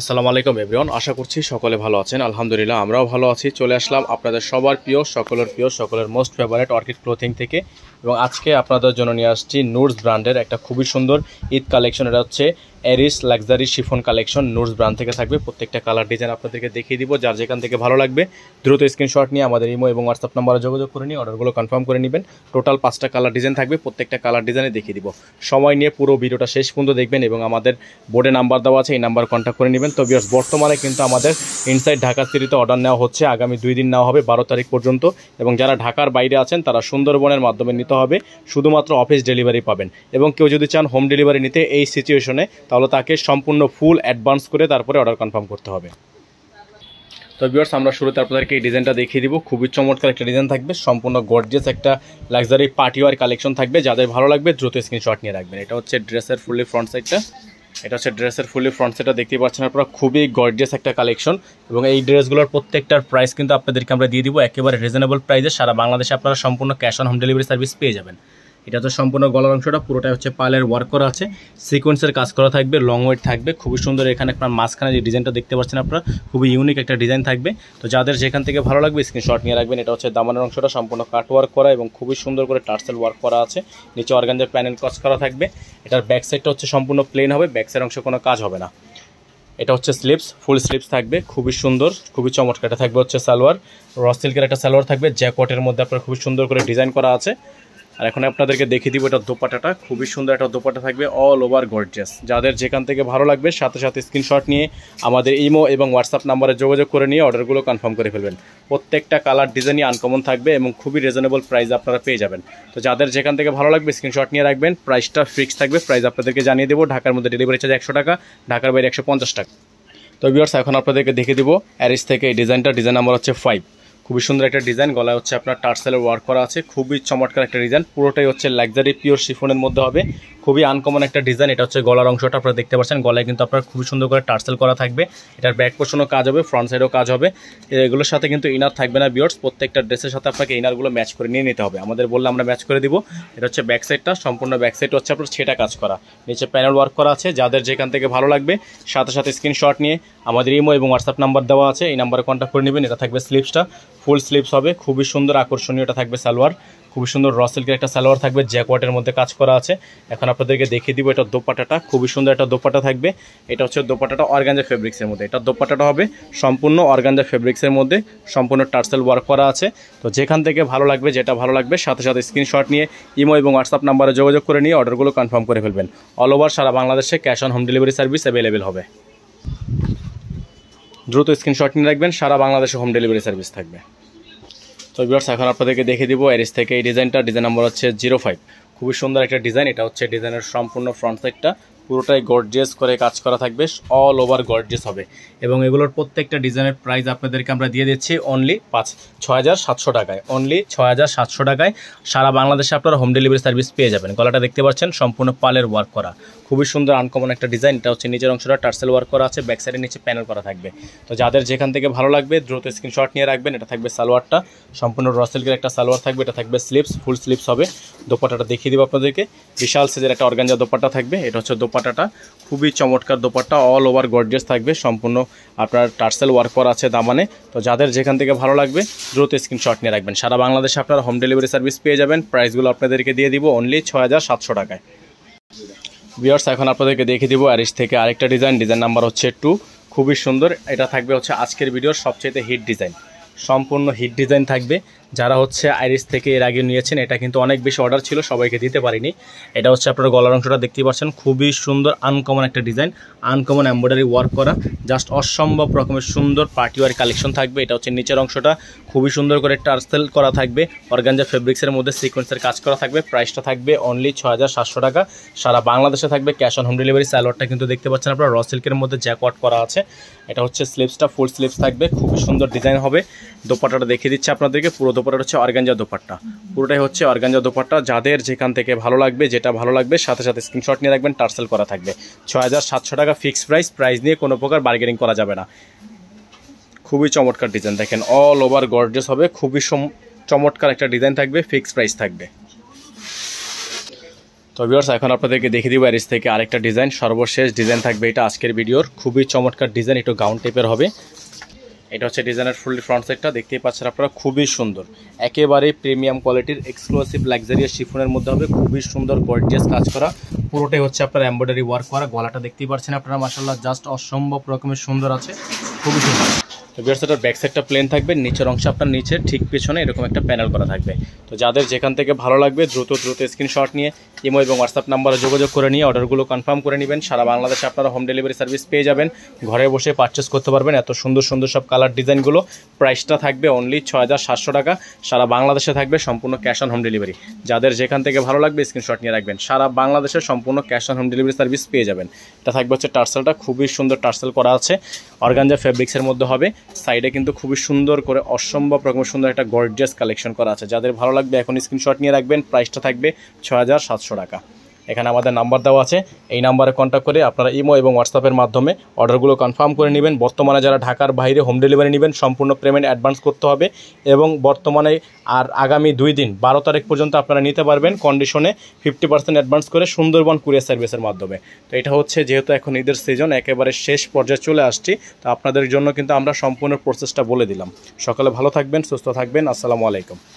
আসসালামু আলাইকুম এভরিওয়ান আশা করছি সকলে ভালো আছেন আলহামদুলিল্লাহ আমরাও ভালো আছি চলে আসলাম আপনাদের সবার প্রিয় সকলের প্রিয় সকলের মোস্ট ফেভারেট অর্কিড ক্লোথিং থেকে এবং আজকে আপনাদের জন্য নিয়ে আসছি নুরস ব্র্যান্ডের একটা খুবই সুন্দর ঈদ কালেকশন এটা হচ্ছে Aris luxury chiffon collection notes brand থেকে থাকবে প্রত্যেকটা কালার ডিজাইন আপনাদেরকে দেখিয়ে দিব যার যেখান থেকে ভালো লাগবে দ্রুত স্ক্রিনশট নিয়ে আমাদের ইমো এবং হোয়াটসঅ্যাপ নাম্বারে যোগাযোগ করে নিয়ে অর্ডারগুলো কনফার্ম করে নেবেন টোটাল পাঁচটা কালার ডিজাইন থাকবে প্রত্যেকটা কালার ডিজাইনে দেখিয়ে দিব সময় নিয়ে পুরো ভিডিওটা শেষ পর্যন্ত দেখবেন এবং আমাদের বোর্ডে নাম্বার দেওয়া আছে এই নাম্বার কন্ট্যাক্ট করে নেবেন তো বিয়ার্স বর্তমানে কিন্তু আমাদের ইনসাইড ঢাকা সিটিতে অর্ডার নেওয়া হচ্ছে আগামী দুই দিন নেওয়া হবে বারো তারিখ পর্যন্ত এবং যারা ঢাকার বাইরে আছেন তারা সুন্দরবনের মাধ্যমে নিতে হবে শুধুমাত্র অফিস ডেলিভারি পাবেন এবং কেউ যদি চান হোম ডেলিভারি নিতে এই সিচুয়েশনে তাহলে তাকে সম্পূর্ণ ফুল অ্যাডভান্স করে তারপরে অর্ডার কনফার্ম করতে হবে তো বিয়ার্স আমরা শুরুতে আপনাদেরকে এই ডিজাইনটা দেখিয়ে দিব খুবই চমৎকার একটা ডিজাইন থাকবে সম্পূর্ণ গর্জিয়াস একটা লাক্সারি পার্টি ওয়ার কালেকশন থাকবে যাদের ভালো লাগবে দ্রুত স্ক্রিনশট নিয়ে রাখবেন এটা হচ্ছে ড্রেসের ফুললি ফ্রন্ট সাইডটা এটা হচ্ছে ড্রেসের ফুললি ফ্রন্ট সাইডটা দেখতে পাচ্ছেন আপনারা খুবই গর্জিয়াস একটা কালেকশন এবং এই ড্রেসগুলোর প্রত্যেকটার প্রাইস কিন্তু আপনাদেরকে আমরা দিয়ে দিব একেবারে রিজনেবল প্রাইসে সারা বাংলাদেশে আপনারা সম্পূর্ণ cash on home delivery service পেয়ে যাবেন এটা তো সম্পূর্ণ গলার অংশটা পুরোটাই হচ্ছে পালের ওয়ার্ক করা আছে সিকোয়েন্সের কাজ করা থাকবে লং ওয়েট থাকবে খুবই সুন্দর এখানে আপনার মাঝখানে যে ডিজাইনটা দেখতে পাচ্ছেন আপনারা খুবই ইউনিক একটা ডিজাইন থাকবে তো যাদের যেখান থেকে ভালো লাগবে স্ক্রিনশট নিয়ে রাখবেন এটা হচ্ছে দামানের অংশটা সম্পূর্ণ কাট ওয়ার্ক করা এবং খুবই সুন্দর করে টার্সেল ওয়ার্ক করা আছে নিচে অর্গানজার প্যানেল কাজ করা থাকবে এটার ব্যাক সাইডটা হচ্ছে সম্পূর্ণ প্লেন হবে ব্যাক সাইড অংশে কোনো কাজ হবে না এটা হচ্ছে স্লিপস ফুল স্লিপস থাকবে খুবই সুন্দর খুবই চমৎকার এটা থাকবে হচ্ছে সালোয়ার রস সিল্কের একটা সালোয়ার থাকবে জ্যাকটের মধ্যে আপনার খুবই সুন্দর করে ডিজাইন করা আছে আর এখন আপনাদেরকে দেখিয়ে দিব এটা দোপাটাটা খুবই সুন্দর একটা দোপাটা থাকবে অল ওভার গর্জেস যাদের যেখান থেকে ভালো লাগবে সাথে সাথে স্ক্রিনশট নিয়ে আমাদের ইমো এবং হোয়াটসঅ্যাপ নাম্বারে যোগাযোগ করে নিয়ে অর্ডারগুলো কনফার্ম করে ফেলবেন প্রত্যেকটা কালার ডিজাইনই আনকমন থাকবে এবং খুবই রিজনেবল প্রাইস আপনারা পেয়ে যাবেন তো যাদের যেখান থেকে ভালো লাগবে স্ক্রিনশট নিয়ে রাখবেন প্রাইসটা ফিক্স থাকবে প্রাইস আপনাদেরকে জানিয়ে দেবো ঢাকার মধ্যে ডেলিভারি চার্জ একশো টাকা ঢাকার বাইরে একশো টাকা তো বিয়ার্স এখন আপনাদেরকে দেখে দিব অ্যারিস থেকে এই ডিজাইনটা ডিজাইন নাম্বার হচ্ছে ফাইভ খুবই সুন্দর একটা ডিজাইন গলায় হচ্ছে আপনার টার্সেলের ওয়ার্ক করা আছে খুবই চমৎকার একটা ডিজাইন পুরোটাই হচ্ছে লাক্সারি পিওর শিফনের মধ্যে হবে খুবই আনকমন একটা ডিজাইন এটা হচ্ছে গলার অংশটা আপনারা দেখতে পাচ্ছেন গলায় কিন্তু আপনার খুবই সুন্দর করে টার্সেল করা থাকবে এটার ব্যাক পোর্শনও কাজ হবে ফ্রন্ট সাইডও কাজ হবে এগুলোর সাথে কিন্তু ইনার থাকবে না বিয়ার্স প্রত্যেকটা ড্রেসের সাথে আপনাকে ইনারগুলো ম্যাচ করে নিয়ে নিতে হবে আমাদের বললে আমরা ম্যাচ করে দিব এটা হচ্ছে ব্যাক সাইডটা সম্পূর্ণ ব্যাক সাইড হচ্ছে আপনার ছেটা কাজ করা নিচে প্যানেল ওয়ার্ক করা আছে যাদের যেখান থেকে ভালো লাগবে সাথে সাথে স্ক্রিনশট নিয়ে আমাদের ইমো এবং হোয়াটসঅ্যাপ নাম্বার দেওয়া আছে এই নাম্বারে কন্ট্যাক্ট করে নেবেন এটা থাকবে স্লিপসটা ফুল স্লিভস হবে খুবই সুন্দর আকর্ষণীয় এটা থাকবে সালোয়ার খুবই সুন্দর রসেলকের একটা সালোয়ার থাকবে জ্যাকওয়াটের মধ্যে কাজ করা আছে এখন আপনাদেরকে দেখিয়ে দিব এটা দোপাটাটা খুবই সুন্দর একটা দোপাটা থাকবে এটা হচ্ছে দোপাটাটা অর্গানজা ফেব্রিক্সের মধ্যে এটা দোপাটাটা হবে সম্পূর্ণ অর্গানজা ফেব্রিক্সের মধ্যে সম্পূর্ণ টার্সেল ওয়ার্ক করা আছে তো যেখান থেকে ভালো লাগবে যেটা ভালো লাগবে সাথে সাথে স্ক্রিনশট নিয়ে ইমো এবং হোয়াটসঅ্যাপ নাম্বারে যোগাযোগ করে নিয়ে অর্ডারগুলো কনফার্ম করে ফেলবেন অল ওভার সারা বাংলাদেশে cash on home delivery service available হবে দ্রুত স্ক্রিনশট নিয়ে রাখবেন সারা বাংলাদেশে হোম ডেলিভারি সার্ভিস থাকবে তো ভিউয়ার্স এখন আপনাদেরকে দেখে দিব এরিস থেকে এই ডিজাইনটা ডিজাইন নাম্বার হচ্ছে জিরো ফাইভ খুবই সুন্দর একটা ডিজাইন এটা হচ্ছে ডিজাইনের সম্পূর্ণ ফ্রন্ট সাইডটা পুরোটাই গর্জেস করে কাজ করা থাকবে অল ওভার গর্জেস হবে এবং এগুলোর প্রত্যেকটা ডিজাইনের প্রাইস আপনাদেরকে আমরা দিয়ে দিচ্ছি অনলি পাঁচ ছয় টাকায় অনলি ছয় টাকায় সারা বাংলাদেশে আপনারা হোম ডেলিভারি সার্ভিস পেয়ে যাবেন গলাটা দেখতে পাচ্ছেন সম্পূর্ণ পালের ওয়ার্ক করা খুবই সুন্দর আনকমন একটা ডিজাইন এটা হচ্ছে নিচের অংশটা টার্সেল ওয়ার্ক করা আছে ব্যাক সাইডের নিচে প্যানেল করা থাকবে তো যাদের যেখান থেকে ভালো লাগবে দ্রুত স্ক্রিনশট নিয়ে রাখবেন এটা থাকবে সালোয়ারটা সম্পূর্ণ রসেলকের একটা সালোয়ার থাকবে এটা থাকবে স্লিপস ফুল স্লিপস হবে দোপাটাটা দেখিয়ে দেবো আপনাদেরকে বিশাল সাইজের একটা অর্গানজা দোপাটা থাকবে এটা হচ্ছে দোপাটাটা খুবই চমৎকার দোপাটা অল ওভার গর্জেস থাকবে সম্পূর্ণ আপনার টার্সেল ওয়ার্ক করা আছে দামানে তো যাদের যেখান থেকে ভালো লাগবে দ্রুত স্ক্রিনশট নিয়ে রাখবেন সারা বাংলাদেশে আপনার হোম ডেলিভারি সার্ভিস পেয়ে যাবেন প্রাইসগুলো আপনাদেরকে দিয়ে দিব অনলি ছয় টাকায় বিয়ার্স এখন আপনাদেরকে দেখিয়ে দিব অ্যারিস থেকে আরেকটা ডিজাইন ডিজাইন নাম্বার হচ্ছে টু খুবই সুন্দর এটা থাকবে হচ্ছে আজকের ভিডিওর সবচেয়ে হিট ডিজাইন সম্পূর্ণ হিট ডিজাইন থাকবে যারা হচ্ছে আইরিস থেকে এর আগে নিয়েছেন এটা কিন্তু অনেক বেশি অর্ডার ছিল সবাইকে দিতে পারিনি এটা হচ্ছে আপনারা গলার অংশটা দেখতেই পাচ্ছেন খুবই সুন্দর আনকমন একটা ডিজাইন আনকমন এম্ব্রয়ডারি ওয়ার্ক করা জাস্ট অসম্ভব রকমের সুন্দর পার্টিওয়ার কালেকশন থাকবে এটা হচ্ছে নিচের অংশটা খুবই সুন্দর করে টার্সেল করা থাকবে অর্গানজা ফেব্রিক্সের মধ্যে সিকোয়েন্সের কাজ করা থাকবে প্রাইসটা থাকবে অনলি ছ টাকা সারা বাংলাদেশে থাকবে ক্যাশ অন হোম ডেলিভারি স্যালোয়ারটা কিন্তু দেখতে পাচ্ছেন আপনারা র সিল্কের মধ্যে জ্যাকওয়াট করা আছে এটা হচ্ছে স্লিপসটা ফুল স্লিপস থাকবে খুবই সুন্দর ডিজাইন হবে দোপাটাটা দেখিয়ে দিচ্ছে আপনাদেরকে পুরো তারপরে হচ্ছে অর্গানজা দোপাট্টা পুরোটাই হচ্ছে অর্গানজা দোপাট্টা যাদের যেখান থেকে ভালো লাগবে যেটা ভালো লাগবে সাথে সাথে স্ক্রিনশট নিয়ে রাখবেন টার্সেল করা থাকবে ছয় হাজার সাতশো টাকা ফিক্সড প্রাইস প্রাইস নিয়ে কোনো প্রকার বার্গেনিং করা যাবে না খুবই চমৎকার ডিজাইন দেখেন অল ওভার গর্জেস হবে খুবই চমৎকার একটা ডিজাইন থাকবে ফিক্সড প্রাইস থাকবে তো ভিউয়ার্স এখন আপনাদেরকে দেখে দিব অ্যারিস থেকে আরেকটা ডিজাইন সর্বশেষ ডিজাইন থাকবে এটা আজকের ভিডিওর খুবই চমৎকার ডিজাইন একটু গাউন টাইপের হবে এটা হচ্ছে ডিজাইনার ফুললি ফ্রন্ট সাইডটা দেখতেই পাচ্ছেন আপনারা খুবই সুন্দর একেবারে প্রিমিয়াম কোয়ালিটির এক্সক্লুসিভ লাক্সারিয়াস শিফনের মধ্যে হবে খুবই সুন্দর গর্জিয়াস কাজ করা পুরোটাই হচ্ছে আপনার এম্ব্রয়ডারি ওয়ার্ক করা গলাটা দেখতেই পাচ্ছেন আপনারা মাসাল্লাহ জাস্ট অসম্ভব রকমের সুন্দর আছে খুবই সুন্দর তো বিয়ার্সাটার ব্যাক সাইডটা প্লেন থাকবে নিচের অংশে আপনার নিচে ঠিক পেছনে এরকম একটা প্যানেল করা থাকবে তো যাদের যেখান থেকে ভালো লাগবে দ্রুত দ্রুত স্ক্রিনশট নিয়ে ইমো এবং হোয়াটসঅ্যাপ নাম্বারে যোগাযোগ করে নিয়ে অর্ডারগুলো কনফার্ম করে নেবেন সারা বাংলাদেশে আপনারা হোম ডেলিভারি সার্ভিস পেয়ে যাবেন ঘরে বসে পারচেস করতে পারবেন এত সুন্দর সুন্দর সব কালার ডিজাইনগুলো প্রাইসটা থাকবে অনলি ছ টাকা সারা বাংলাদেশে থাকবে সম্পূর্ণ ক্যাশ অন হোম ডেলিভারি যাদের যেখান থেকে ভালো লাগবে স্ক্রিনশট নিয়ে রাখবেন সারা বাংলাদেশে সম্পূর্ণ cash on home delivery service পেয়ে যাবেন এটা থাকবে হচ্ছে টার্সেলটা খুবই সুন্দর টার্সেল করা আছে অর্গানজা ফেব্রিক্সের মধ্যে হবে সাইডে কিন্তু খুবই সুন্দর করে অসম্ভব রকম সুন্দর একটা গর্জিয়াস কালেকশন করা আছে যাদের ভালো লাগবে এখন স্ক্রিনশট নিয়ে রাখবেন প্রাইসটা থাকবে ছ টাকা এখানে আমাদের নাম্বার দেওয়া আছে এই নাম্বারে কন্ট্যাক্ট করে আপনারা ইমো এবং হোয়াটসঅ্যাপের মাধ্যমে অর্ডারগুলো কনফার্ম করে নেবেন বর্তমানে যারা ঢাকার বাইরে হোম ডেলিভারি নেবেন সম্পূর্ণ পেমেন্ট অ্যাডভান্স করতে হবে এবং বর্তমানে আর আগামী দুই দিন বারো তারিখ পর্যন্ত আপনারা নিতে পারবেন কন্ডিশনে ফিফটি পার্সেন্ট অ্যাডভান্স করে সুন্দরবন কুরিয়ার সার্ভিসের মাধ্যমে তো এটা হচ্ছে যেহেতু এখন ঈদের সিজন একেবারে শেষ পর্যায়ে চলে আসছি তো আপনাদের জন্য কিন্তু আমরা সম্পূর্ণ প্রসেসটা বলে দিলাম সকালে ভালো থাকবেন সুস্থ থাকবেন আসসালামু আলাইকুম